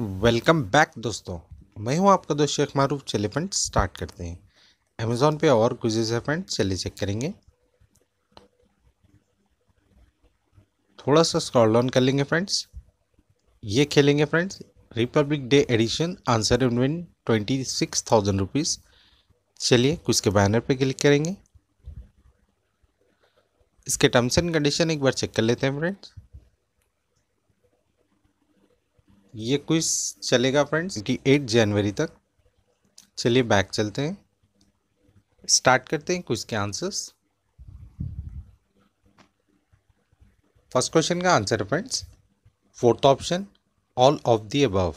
welcome back दोस्तों मैं हूं आपका दोस्त शेख मारूफ चले फ्रेंड स्टार्ट करते हैं अमेज़ोन पे और क्विजेज है फ्रेंड चले चेक करेंगे थोड़ा सा स्क्रॉल डाउन कर लेंगे फ्रेंड्स ये खेलेंगे friends republic day edition answer and win twenty six thousand rupees चलिए कुछ के बैनर पे क्लिक करेंगे इसके टर्म्स एंड कंडीशन एक बार चेक कर लेते हैं फ्रेंड्स ये क्विज चलेगा फ्रेंड्स ट्वेंटी एट जनवरी तक चलिए बैक चलते हैं स्टार्ट करते हैं क्विज के आंसर्स फर्स्ट क्वेश्चन का आंसर है friends fourth option all of the above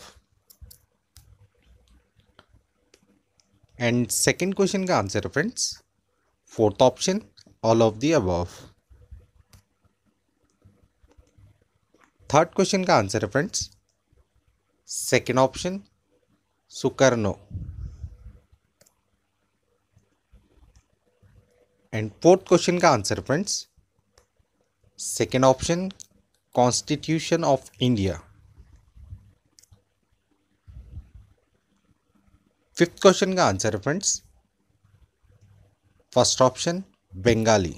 and second question का आंसर है friends fourth option all of the above third question का आंसर है friends second option sukarno and fourth question का answer friends second option constitution of India fifth question का answer friends first option Bengali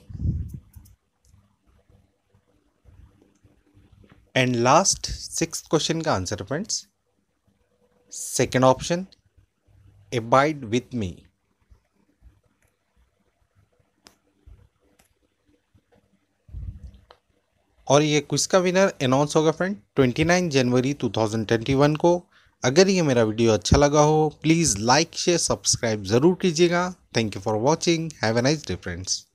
and last six question का answer friends second option abide with me और ये quiz का winner announce होगा friend 29 जनवरी 2021 को अगर ये मेरा वीडियो अच्छा लगा हो प्लीज़ लाइक शेयर सब्सक्राइब ज़रूर कीजिएगा thank you for watching have a nice day friends